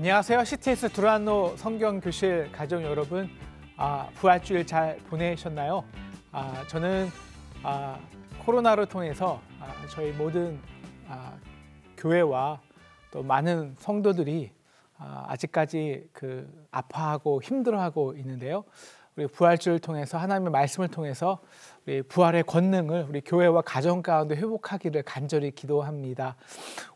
안녕하세요. CTS 두란노 성경 교실 가정 여러분, 아, 부활주일 잘 보내셨나요? 아, 저는 아, 코로나로 통해서 아, 저희 모든 아, 교회와 또 많은 성도들이 아, 아직까지 그 아파하고 힘들어하고 있는데요. 우리 부활주를 통해서 하나님의 말씀을 통해서 우리 부활의 권능을 우리 교회와 가정 가운데 회복하기를 간절히 기도합니다.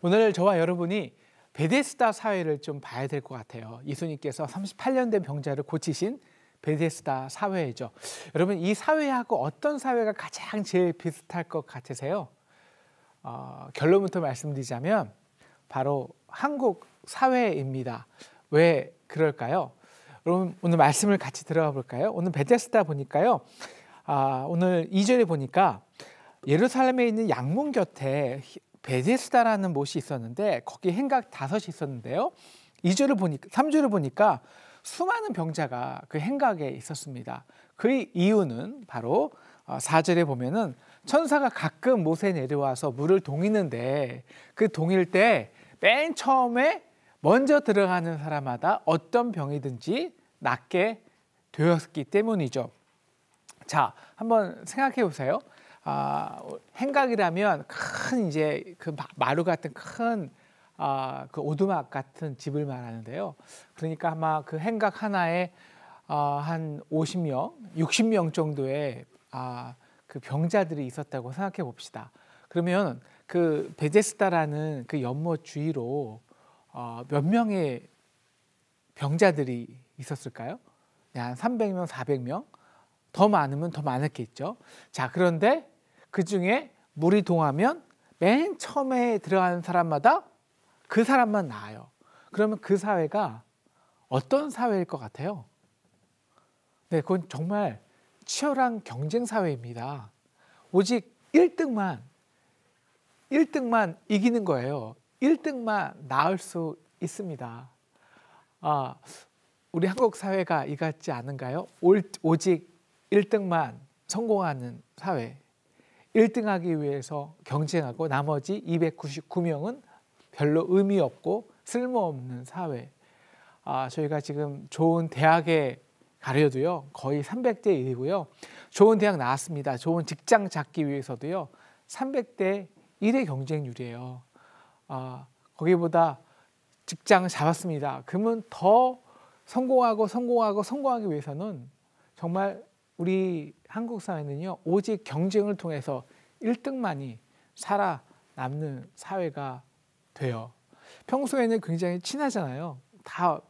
오늘 저와 여러분이 베데스다 사회를 좀 봐야 될 것 같아요. 예수님께서 38년 된 병자를 고치신 베데스다 사회죠. 여러분 이 사회하고 어떤 사회가 가장 제일 비슷할 것 같으세요? 어, 결론부터 말씀드리자면 바로 한국 사회입니다. 왜 그럴까요? 여러분 오늘 말씀을 같이 들어가 볼까요? 오늘 베데스다 보니까요. 아, 오늘 2절에 보니까 예루살렘에 있는 양문 곁에 베데스다라는 못이 있었는데 거기에 행각 다섯이 있었는데요. 2주를 보니까 3주를 보니까 수많은 병자가 그 행각에 있었습니다. 그 이유는 바로 4절에 어, 보면은 천사가 가끔 못에 내려와서 물을 동이는데 그 동일 때 맨 처음에 먼저 들어가는 사람마다 어떤 병이든지 낫게 되었기 때문이죠. 자, 한번 생각해 보세요. 아, 행각이라면 큰 이제 그 마루 같은 큰 아, 그 오두막 같은 집을 말하는데요. 그러니까 아마 그 행각 하나에 아, 한 50명, 60명 정도의 아, 그 병자들이 있었다고 생각해 봅시다. 그러면 그 베제스다라는 그 연못 주위로 어, 몇 명의 병자들이 있었을까요? 네, 한 300명, 400명? 더 많으면 더 많았겠죠. 자, 그런데 그 중에 물이 동하면 맨 처음에 들어가는 사람마다 그 사람만 나아요. 그러면 그 사회가 어떤 사회일 것 같아요? 네, 그건 정말 치열한 경쟁 사회입니다. 오직 1등만 1등만 이기는 거예요. 1등만 나을 수 있습니다. 아, 우리 한국 사회가 이같지 않은가요? 오직 1등만 성공하는 사회. 1등하기 위해서 경쟁하고 나머지 299명은 별로 의미 없고 쓸모없는 사회. 아, 저희가 지금 좋은 대학에 가려도요, 거의 300대 1이고요. 좋은 대학 나왔습니다. 좋은 직장 잡기 위해서도요, 300대 1의 경쟁률이에요. 아, 거기보다 직장 잡았습니다. 그러면 더 성공하고 성공하고 성공하기 위해서는 정말 우리 한국 사회는요 오직 경쟁을 통해서 1등만이 살아남는 사회가 돼요. 평소에는 굉장히 친하잖아요. 다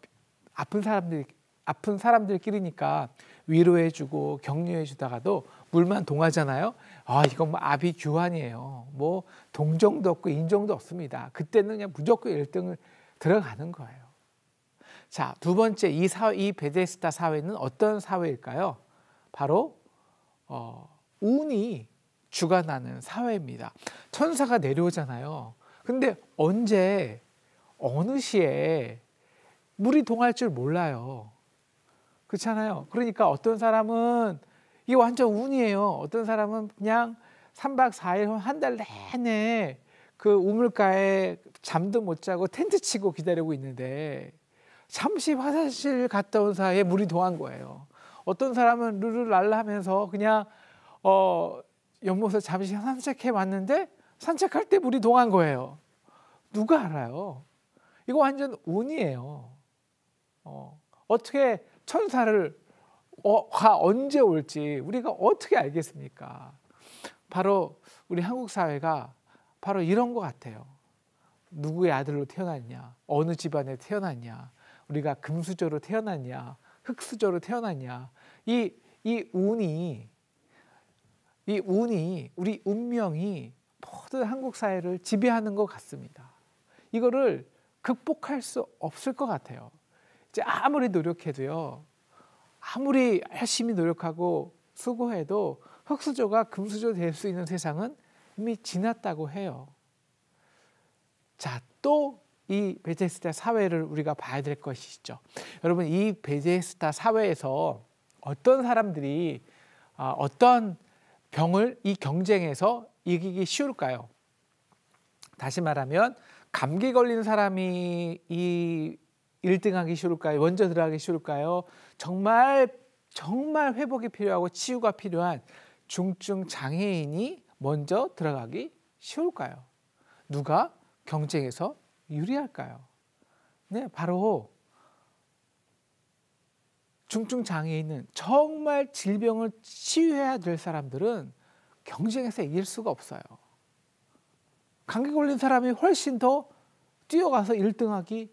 아픈 사람들 아픈 사람들끼리니까 위로해주고 격려해주다가도 물만 동하잖아요. 아 이건 뭐 아비규환이에요. 뭐 동정도 없고 인정도 없습니다. 그때는 그냥 무조건 1등을 들어가는 거예요. 자두 번째 이 사회 이 베데스다 사회는 어떤 사회일까요? 바로 어, 운이 주관하는 사회입니다. 천사가 내려오잖아요. 근데 언제 어느 시에 물이 동할 줄 몰라요. 그렇잖아요. 그러니까 어떤 사람은 이게 완전 운이에요. 어떤 사람은 그냥 3박 4일 한 달 내내 그 우물가에 잠도 못 자고 텐트 치고 기다리고 있는데 잠시 화장실 갔다 온 사이에 물이 동한 거예요. 어떤 사람은 룰루랄라 하면서 그냥 어, 연못에 잠시 산책해 왔는데 산책할 때 물이 동한 거예요. 누가 알아요? 이거 완전 운이에요. 어, 어떻게 천사를 어, 가 언제 올지 우리가 어떻게 알겠습니까? 바로 우리 한국 사회가 바로 이런 것 같아요. 누구의 아들로 태어났냐, 어느 집안에 태어났냐, 우리가 금수저로 태어났냐, 흙수저로 태어났냐. 이, 이 운이, 이 운이, 우리 운명이 모든 한국 사회를 지배하는 것 같습니다. 이거를 극복할 수 없을 것 같아요. 이제 아무리 노력해도요, 아무리 열심히 노력하고 수고해도 흙수저가 금수저 될 수 있는 세상은 이미 지났다고 해요. 자, 또이 베제스다 사회를 우리가 봐야 될 것이죠. 여러분 이 베제스다 사회에서 어떤 사람들이 아, 어떤 병을 이 경쟁에서 이기기 쉬울까요? 다시 말하면 감기 걸린 사람이 이 1등하기 쉬울까요? 먼저 들어가기 쉬울까요? 정말 정말 회복이 필요하고 치유가 필요한 중증 장애인이 먼저 들어가기 쉬울까요? 누가 경쟁에서 유리할까요? 네, 바로 중증 장애 있는 정말 질병을 치유해야 될 사람들은 경쟁에서 이길 수가 없어요. 감기 걸린 사람이 훨씬 더 뛰어가서 1등하기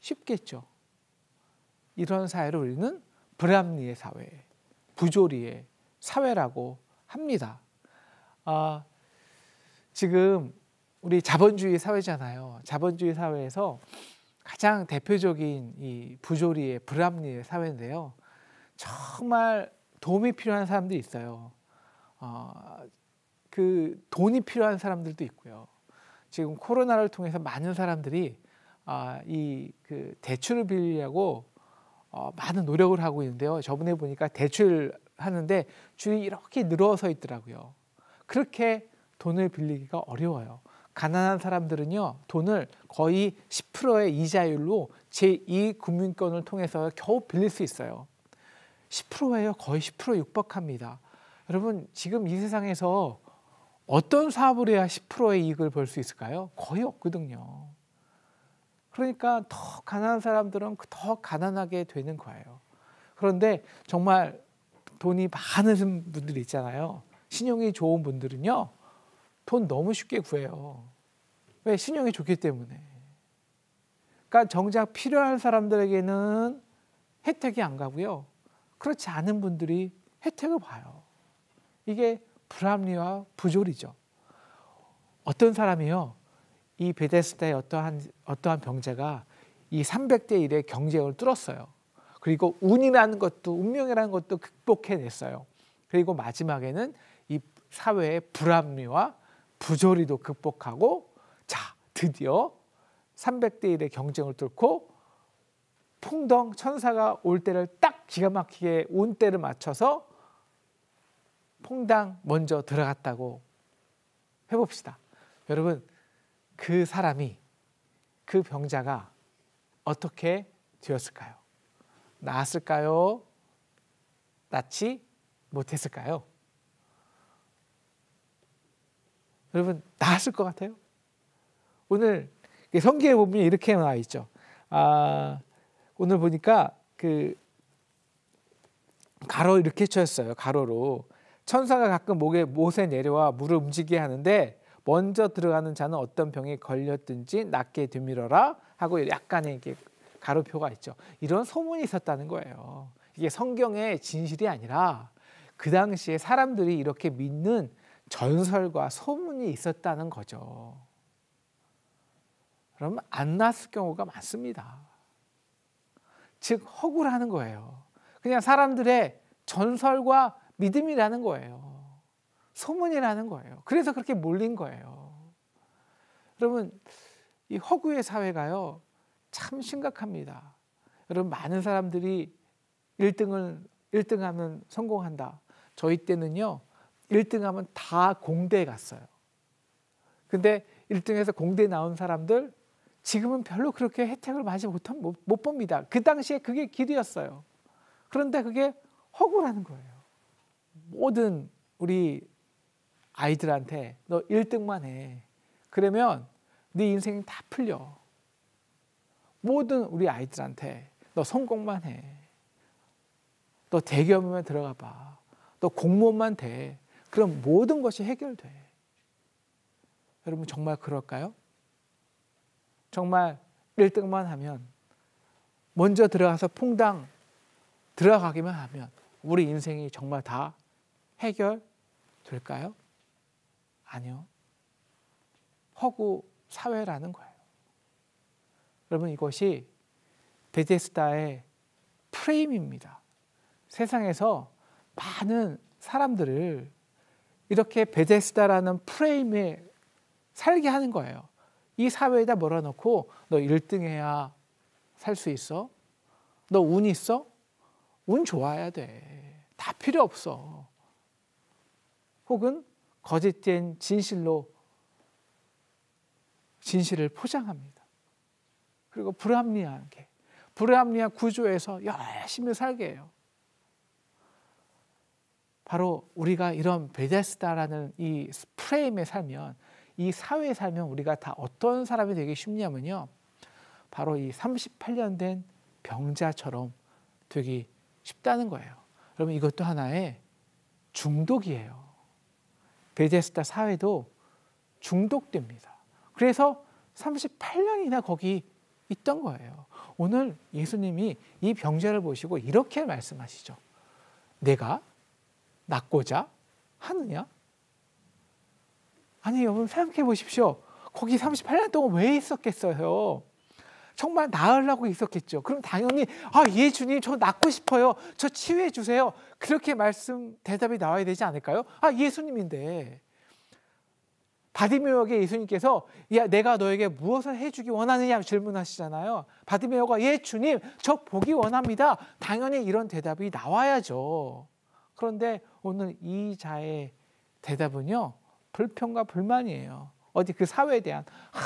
쉽겠죠. 이런 사회를 우리는 불합리의 사회, 부조리의 사회라고 합니다. 아, 지금 우리 자본주의 사회잖아요. 자본주의 사회에서 가장 대표적인 이 부조리의 불합리의 사회인데요. 정말 도움이 필요한 사람들이 있어요. 어, 그 돈이 필요한 사람들도 있고요. 지금 코로나를 통해서 많은 사람들이 아, 이그 대출을 빌리려고 어, 많은 노력을 하고 있는데요. 저번에 보니까 대출 하는데 줄이 이렇게 늘어서 있더라고요. 그렇게 돈을 빌리기가 어려워요. 가난한 사람들은요 돈을 거의 10%의 이자율로 제2금융권을 통해서 겨우 빌릴 수 있어요. 10%예요. 거의 10% 육박합니다. 여러분 지금 이 세상에서 어떤 사업을 해야 10%의 이익을 벌 수 있을까요? 거의 없거든요. 그러니까 더 가난한 사람들은 그 더 가난하게 되는 거예요. 그런데 정말 돈이 많은 분들 있잖아요. 신용이 좋은 분들은요. 돈 너무 쉽게 구해요. 왜? 신용이 좋기 때문에. 그러니까 정작 필요한 사람들에게는 혜택이 안 가고요. 그렇지 않은 분들이 혜택을 봐요. 이게 불합리와 부조리죠. 어떤 사람이요. 이 베데스다의 어떠한, 어떠한 병자가 이 300대 1의 경쟁을 뚫었어요. 그리고 운이라는 것도 운명이라는 것도 극복해냈어요. 그리고 마지막에는 이 사회의 불합리와 부조리도 극복하고 자 드디어 300대 1의 경쟁을 뚫고 풍덩 천사가 올 때를 딱 기가 막히게 온 때를 맞춰서 퐁당 먼저 들어갔다고 해봅시다. 여러분 그 사람이 그 병자가 어떻게 되었을까요? 나았을까요? 낫지 못했을까요? 여러분 나았을 것 같아요. 오늘 그 성경에 보면 이렇게 나와 있죠. 아, 오늘 보니까 그 가로 이렇게 쳐어요 가로로 천사가 가끔 목에 못에 내려와 물을 움직이게 하는데 먼저 들어가는 자는 어떤 병에 걸렸든지 낫게 드밀어라 하고 약간의 이게 가로표가 있죠. 이런 소문이 있었다는 거예요. 이게 성경의 진실이 아니라 그 당시에 사람들이 이렇게 믿는 전설과 소문이 있었다는 거죠. 그럼 안 났을 경우가 많습니다. 즉 허구라는 거예요. 그냥 사람들의 전설과 믿음이라는 거예요. 소문이라는 거예요. 그래서 그렇게 몰린 거예요. 여러분 이 허구의 사회가요 참 심각합니다. 여러분 많은 사람들이 1등을 1등하면 성공한다. 저희 때는요 1등하면 다 공대에 갔어요. 근데 1등에서 공대에 나온 사람들 지금은 별로 그렇게 혜택을 많이 못, 못, 봅니다. 그 당시에 그게 길이었어요. 그런데 그게 허구라는 거예요. 모든 우리 아이들한테 너 1등만 해. 그러면 네 인생이 다 풀려. 모든 우리 아이들한테 너 성공만 해. 너대기업에 들어가 봐. 너 공무원만 돼. 그럼 모든 것이 해결돼. 여러분 정말 그럴까요? 정말 1등만 하면 먼저 들어가서 퐁당 들어가기만 하면 우리 인생이 정말 다 해결될까요? 아니요. 허구 사회라는 거예요. 여러분 이것이 베데스다의 프레임입니다. 세상에서 많은 사람들을 이렇게 베데스다라는 프레임에 살게 하는 거예요. 이 사회에다 몰아넣고 너 1등 해야 살 수 있어? 너 운 있어? 운 좋아야 돼. 다 필요 없어. 혹은 거짓된 진실로 진실을 포장합니다. 그리고 불합리하게, 불합리한 구조에서 열심히 살게 해요. 바로 우리가 이런 베데스다라는 이 프레임에 살면 이 사회에 살면 우리가 다 어떤 사람이 되기 쉽냐면요. 바로 이 38년 된 병자처럼 되기 쉽다는 거예요. 그러면 이것도 하나의 중독이에요. 베데스다 사회도 중독됩니다. 그래서 38년이나 거기 있던 거예요. 오늘 예수님이 이 병자를 보시고 이렇게 말씀하시죠. 내가 낳고자 하느냐? 아니 여러분 생각해 보십시오. 거기 38년 동안 왜 있었겠어요? 정말 나으려고 있었겠죠. 그럼 당연히 아, 예 주님 저 낳고 싶어요. 저 치유해 주세요. 그렇게 말씀 대답이 나와야 되지 않을까요? 아, 예수님인데. 바디메어에게 예수님께서 야, 내가 너에게 무엇을 해주기 원하느냐 질문하시잖아요. 바디메어가 예 주님 저 보기 원합니다. 당연히 이런 대답이 나와야죠. 그런데 오늘 이 자의 대답은요. 불평과 불만이에요. 어디 그 사회에 대한 하,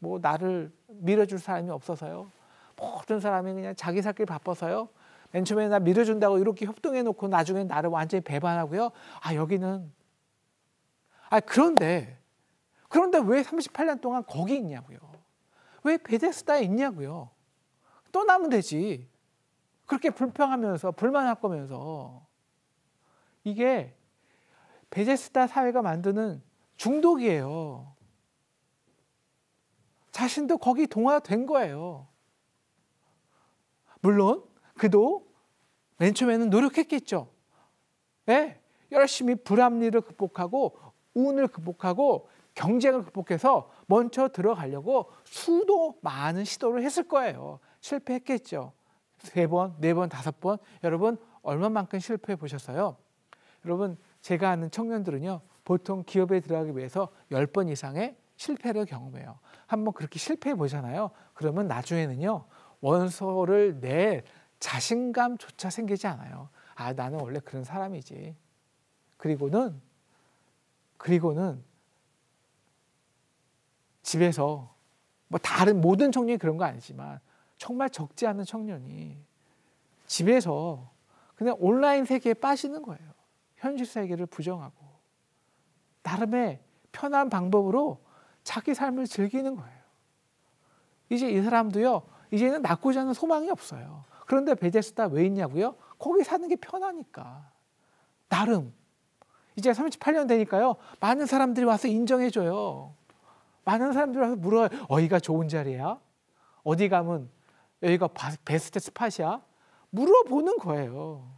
뭐 나를 밀어줄 사람이 없어서요. 모든 사람이 그냥 자기 살길 바빠서요. 맨 처음에 나 밀어준다고 이렇게 협동해 놓고 나중에 나를 완전히 배반하고요. 아 여기는 아 그런데 그런데 왜 38년 동안 거기 있냐고요. 왜 베데스다에 있냐고요. 떠나면 되지. 그렇게 불평하면서 불만할 거면서 이게 베제스다 사회가 만드는 중독이에요. 자신도 거기 동화된 거예요. 물론 그도 맨 처음에는 노력했겠죠. 네, 열심히 불합리를 극복하고 운을 극복하고 경쟁을 극복해서 먼저 들어가려고 수도 많은 시도를 했을 거예요. 실패했겠죠. 세 번, 네 번, 다섯 번. 여러분 얼마만큼 실패해 보셨어요? 여러분 제가 아는 청년들은요. 보통 기업에 들어가기 위해서 1 0번 이상의 실패를 경험해요. 한번 그렇게 실패해 보잖아요. 그러면 나중에는요. 원소를 내 자신감조차 생기지 않아요. 아, 나는 원래 그런 사람이지. 그리고는, 그리고는 집에서 뭐 다른 모든 청년이 그런 거 아니지만 정말 적지 않은 청년이 집에서 그냥 온라인 세계에 빠지는 거예요. 현실 세계를 부정하고 나름의 편한 방법으로 자기 삶을 즐기는 거예요. 이제 이 사람도요. 이제는 낳고자 하는 소망이 없어요. 그런데 베데스다 왜 있냐고요? 거기 사는 게 편하니까. 나름 이제 38년 되니까요. 많은 사람들이 와서 인정해줘요. 많은 사람들이 와서 물어요. 어디가 좋은 자리야? 어디 가면 여기가 베스트 스팟이야? 물어보는 거예요.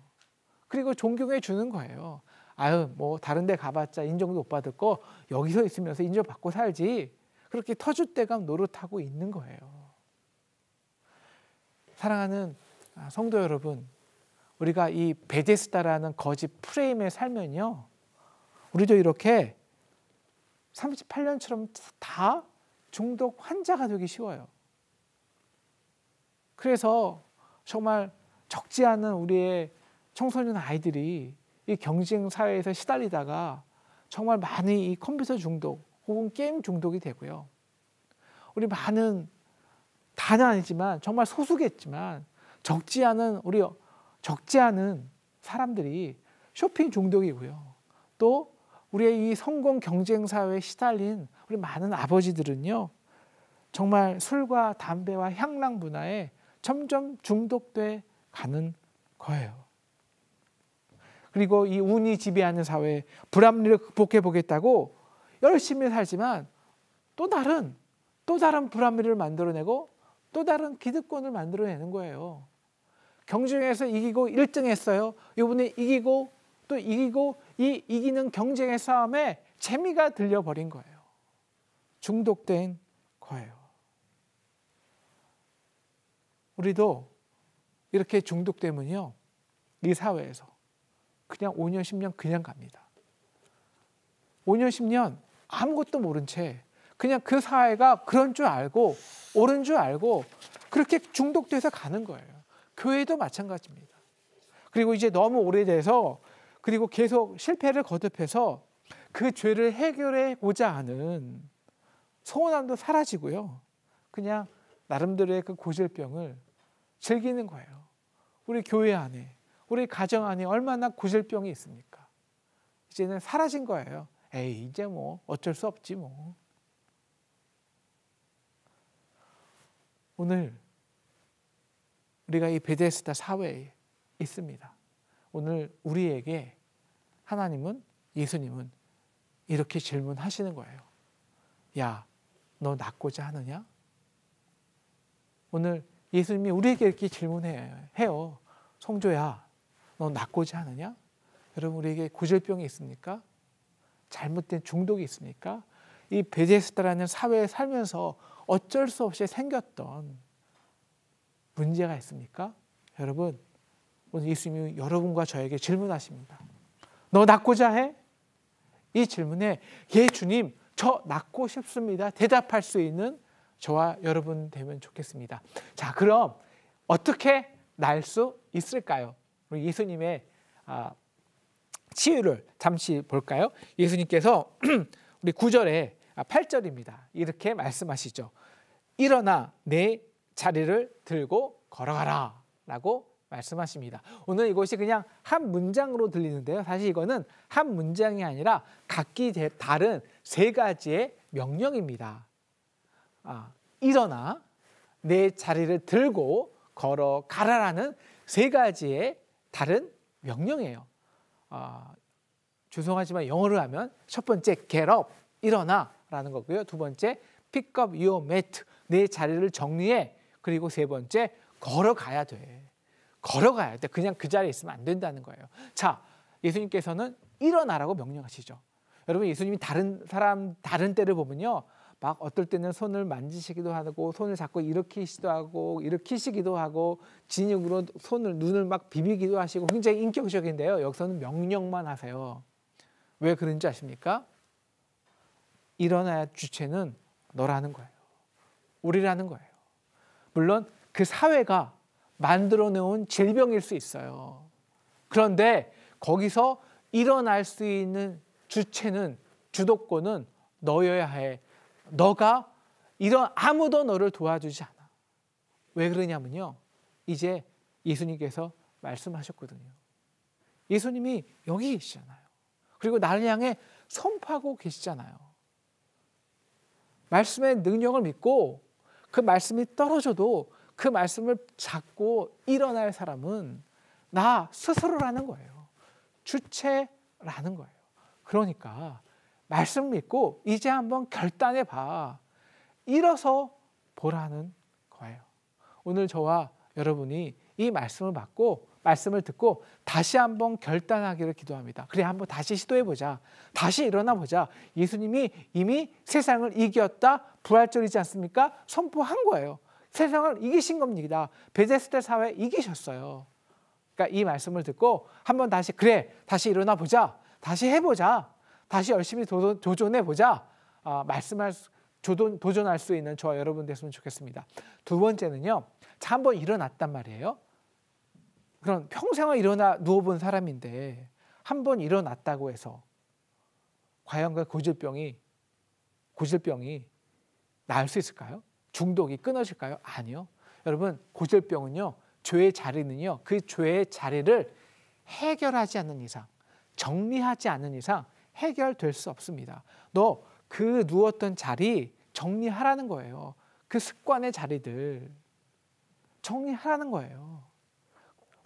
그리고 존경해 주는 거예요. 아유 뭐 다른 데 가봤자 인정도 못 받을 거 여기서 있으면서 인정받고 살지 그렇게 터줏대감 노릇하고 있는 거예요. 사랑하는 아, 성도 여러분 우리가 이 베데스다라는 거짓 프레임에 살면요 우리도 이렇게 38년처럼 다 중독 환자가 되기 쉬워요. 그래서 정말 적지 않은 우리의 청소년 아이들이 이 경쟁 사회에서 시달리다가 정말 많이 이 컴퓨터 중독 혹은 게임 중독이 되고요. 우리 많은 다는 아니지만 정말 소수겠지만 적지 않은 우리 적지 않은 사람들이 쇼핑 중독이고요. 또 우리의 이 성공 경쟁 사회에 시달린 우리 많은 아버지들은요. 정말 술과 담배와 향락 문화에 점점 중독돼 가는 거예요. 그리고 이 운이 지배하는 사회, 불합리를 극복해 보겠다고 열심히 살지만 또 다른 또 다른 불합리를 만들어내고 또 다른 기득권을 만들어내는 거예요. 경쟁에서 이기고 1등했어요. 이번에 이기고 또 이기고 이 이기는 경쟁의 싸움에 재미가 들려버린 거예요. 중독된 거예요. 우리도 이렇게 중독되면요. 이 사회에서 그냥 5년, 10년 그냥 갑니다. 5년, 10년 아무것도 모른 채 그냥 그 사회가 그런 줄 알고 옳은 줄 알고 그렇게 중독돼서 가는 거예요. 교회도 마찬가지입니다. 그리고 이제 너무 오래돼서 그리고 계속 실패를 거듭해서 그 죄를 해결해 보자 하는 소원함도 사라지고요. 그냥 나름대로의 그 고질병을 즐기는 거예요. 우리 교회 안에 우리 가정 안에 얼마나 구질병이 있습니까? 이제는 사라진 거예요. 에이, 이제 뭐 어쩔 수 없지 뭐. 오늘 우리가 이 베데스다 사회에 있습니다. 오늘 우리에게 하나님은 예수님은 이렇게 질문하시는 거예요. 야, 너 낫고자 하느냐? 오늘 예수님이 우리에게 이렇게 질문해요. 성조야, 너 낫고자 하느냐? 여러분 우리에게 고질병이 있습니까? 잘못된 중독이 있습니까? 이 베제스다라는 사회에 살면서 어쩔 수 없이 생겼던 문제가 있습니까? 여러분 오늘 예수님이 여러분과 저에게 질문하십니다. 너 낫고자 해? 이 질문에 예 주님 저 낫고 싶습니다. 대답할 수 있는 저와 여러분 되면 좋겠습니다. 자 그럼 어떻게 날 수 있을까요? 우리 예수님의 아, 치유를 잠시 볼까요? 예수님께서 우리 9절에 아, 8절입니다. 이렇게 말씀하시죠. 일어나 내 자리를 들고 걸어가라 라고 말씀하십니다. 오늘 이것이 그냥 한 문장으로 들리는데요. 사실 이거는 한 문장이 아니라 각기 다른 세 가지의 명령입니다. 아, 일어나 내 자리를 들고 걸어가라라는 세 가지의 다른 명령이에요. 어, 죄송하지만 영어를 하면 첫 번째 get up 일어나라는 거고요. 두 번째 pick up your mat 내 자리를 정리해. 그리고 세 번째 걸어가야 돼. 걸어가야 돼. 그냥 그 자리에 있으면 안 된다는 거예요. 자, 예수님께서는 일어나라고 명령하시죠. 여러분 예수님이 다른 사람 다른 때를 보면요. 막 어떨 때는 손을 만지시기도 하고 손을 잡고 일으키시기도 하고 일으키시기도 하고 진흙으로 손을 눈을 막 비비기도 하시고 굉장히 인격적인데요. 여기서는 명령만 하세요. 왜 그런지 아십니까? 일어나야 주체는 너라는 거예요. 우리라는 거예요. 물론 그 사회가 만들어 놓은 질병일 수 있어요. 그런데 거기서 일어날 수 있는 주체는 주도권은 너여야 해. 너가 이런 아무도 너를 도와주지 않아. 왜 그러냐면요. 이제 예수님께서 말씀하셨거든요. 예수님이 여기 계시잖아요. 그리고 나를 향해 선포하고 계시잖아요. 말씀의 능력을 믿고 그 말씀이 떨어져도 그 말씀을 잡고 일어날 사람은 나 스스로라는 거예요. 주체라는 거예요. 그러니까 말씀 믿고 이제 한번 결단해 봐. 일어서 보라는 거예요. 오늘 저와 여러분이 이 말씀을 받고 말씀을 듣고 다시 한번 결단하기를 기도합니다. 그래 한번 다시 시도해 보자. 다시 일어나 보자. 예수님이 이미 세상을 이겼다. 부활절이지 않습니까? 선포한 거예요. 세상을 이기신 겁니다. 베데스다 사회 이기셨어요. 그러니까 이 말씀을 듣고 한번 다시 그래 다시 일어나 보자. 다시 해보자. 다시 열심히 도전, 해 보자 아, 말씀할 도전, 도전할 수 있는 저와 여러분 됐으면 좋겠습니다. 두 번째는요. 한 번 일어났단 말이에요. 그런 평생을 일어나 누워본 사람인데 한번 일어났다고 해서 과연 그 고질병이 고질병이 나을 수 있을까요? 중독이 끊어질까요? 아니요. 여러분 고질병은요 죄의 자리는요 그 죄의 자리를 해결하지 않는 이상 정리하지 않는 이상 해결될 수 없습니다. 너 그 누웠던 자리 정리하라는 거예요. 그 습관의 자리들 정리하라는 거예요.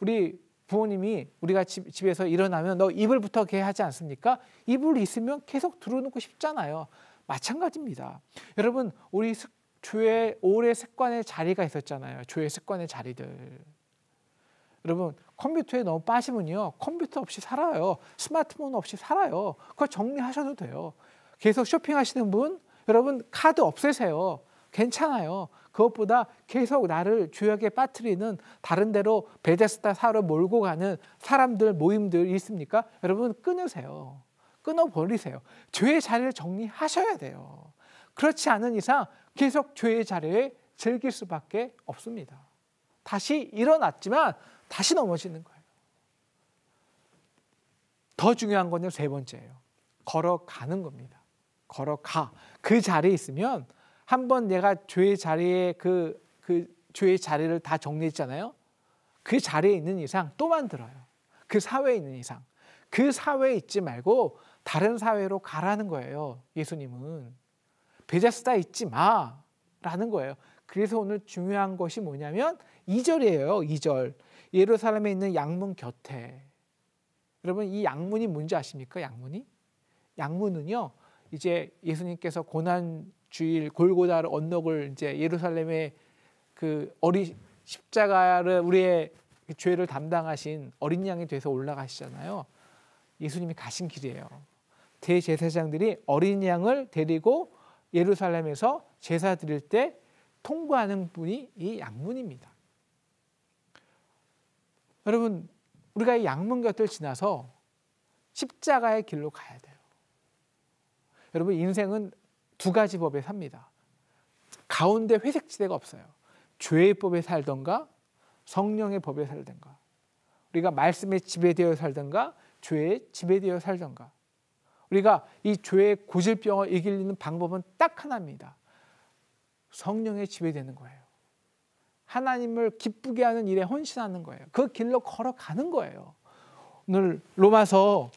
우리 부모님이 우리가 집, 집에서 일어나면 너 이불부터 개 하지 않습니까? 이불 있으면 계속 들어놓고 싶잖아요. 마찬가지입니다. 여러분 우리 습, 조의 오래 습관의 자리가 있었잖아요. 조의 습관의 자리들. 여러분 컴퓨터에 너무 빠지면요. 컴퓨터 없이 살아요. 스마트폰 없이 살아요. 그거 정리하셔도 돼요. 계속 쇼핑하시는 분 여러분 카드 없애세요. 괜찮아요. 그것보다 계속 나를 주역에 빠뜨리는 다른 데로 베데스다 사로 몰고 가는 사람들 모임들 있습니까? 여러분 끊으세요. 끊어버리세요. 죄의 자리를 정리하셔야 돼요. 그렇지 않은 이상 계속 죄의 자리에 즐길 수밖에 없습니다. 다시 일어났지만 다시 넘어지는 거예요. 더 중요한 건요, 세 번째예요. 걸어가는 겁니다. 걸어가. 그 자리에 있으면 한 번 내가 죄의 자리에 그, 그 죄의 자리를 다 정리했잖아요. 그 자리에 있는 이상 또 만들어요. 그 사회에 있는 이상. 그 사회에 있지 말고 다른 사회로 가라는 거예요. 예수님은. 베데스다 있지 마. 라는 거예요. 그래서 오늘 중요한 것이 뭐냐면 이절이에요 2절. 예루살렘에 있는 양문 곁에 여러분 이 양문이 뭔지 아십니까? 양문이 양문은요 이제 예수님께서 고난 주일 골고다 언덕을 이제 예루살렘의 그 어리 십자가를 우리의 그 죄를 담당하신 어린 양이 돼서 올라가시잖아요. 예수님이 가신 길이에요. 대제사장들이 어린 양을 데리고 예루살렘에서 제사 드릴 때 통과하는 분이 이 양문입니다. 여러분 우리가 이 양문 곁을 지나서 십자가의 길로 가야 돼요. 여러분 인생은 두 가지 법에 삽니다. 가운데 회색 지대가 없어요. 죄의 법에 살던가 성령의 법에 살던가 우리가 말씀에 지배되어 살던가 죄에 지배되어 살던가 우리가 이 죄의 고질병을 이기는 방법은 딱 하나입니다. 성령에 지배되는 거예요. 하나님을 기쁘게 하는 일에 헌신하는 거예요. 그 길로 걸어가는 거예요. 오늘 로마서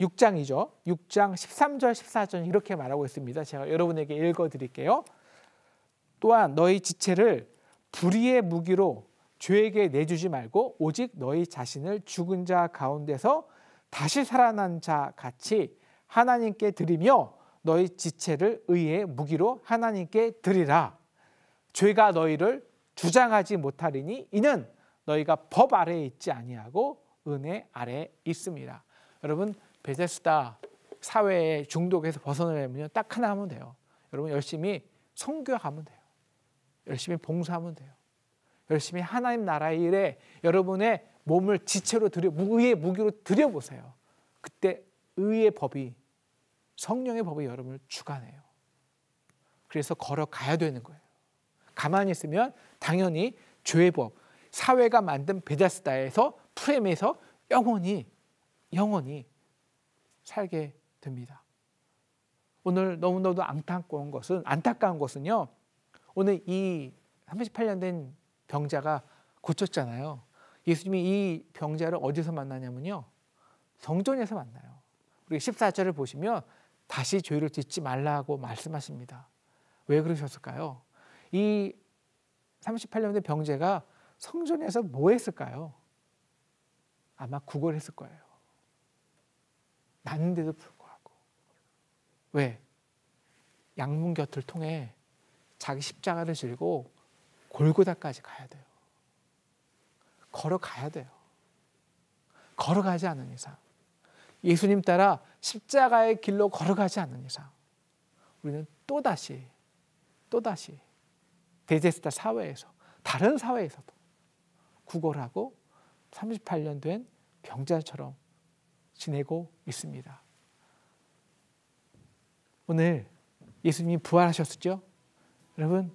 6장이죠. 아, 6장 13절 14절 이렇게 말하고 있습니다. 제가 여러분에게 읽어 드릴게요. 또한 너희 지체를 불의의 무기로 죄에게 내주지 말고 오직 너희 자신을 죽은 자 가운데서 다시 살아난 자 같이 하나님께 드리며 너희 지체를 의의 무기로 하나님께 드리라. 죄가 너희를 주장하지 못하리니 이는 너희가 법 아래에 있지 아니하고 은혜 아래에 있습니다. 여러분 베데스다 사회의 중독에서 벗어나려면 딱 하나 하면 돼요. 여러분 열심히 성교하면 돼요. 열심히 봉사하면 돼요. 열심히 하나님 나라의 일에 여러분의 몸을 지체로 들여 의의 무기로 들여보세요. 그때 의의 법이 성령의 법이 여러분을 주관해요. 그래서 걸어가야 되는 거예요. 가만히 있으면 당연히 죄법, 사회가 만든 베데스다에서프레임에서 영원히 영원히 살게 됩니다. 오늘 너무너도 안타까운 것은 안타까운 것은요. 오늘 이 38년 된 병자가 고쳤잖아요. 예수님이 이 병자를 어디서 만나냐면요. 성전에서 만나요. 우리 14절을 보시면 다시 죄를 짓지 말라고 말씀하십니다. 왜 그러셨을까요? 이 38년대 병제가 성전에서 뭐 했을까요? 아마 구걸 했을 거예요. 났는데도 불구하고. 왜? 양문 곁을 통해 자기 십자가를 들고 골고다까지 가야 돼요. 걸어가야 돼요. 걸어가지 않는 이상. 예수님 따라 십자가의 길로 걸어가지 않는 이상. 우리는 또다시, 또다시 대제스타 사회에서 다른 사회에서도 구걸하고 38년 된 병자처럼 지내고 있습니다. 오늘 예수님이 부활하셨죠? 여러분,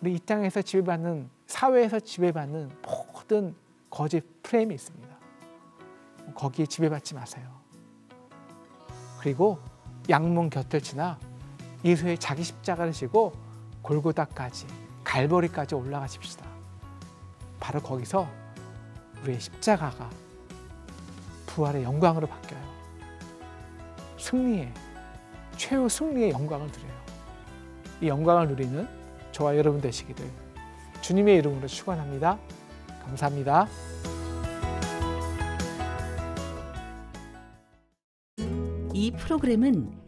우리 이 땅에서 지배받는, 사회에서 지배받는 모든 거짓 프레임이 있습니다. 거기에 지배받지 마세요. 그리고 양문 곁을 지나 예수의 자기 십자가를 지고 골고다까지 갈보리까지 올라가십시다. 바로 거기서 우리의 십자가가 부활의 영광으로 바뀌어요. 승리의 최후 승리의 영광을 드려요. 이 영광을 누리는 저와 여러분 되시기를 주님의 이름으로 축원합니다. 감사합니다. 이 프로그램은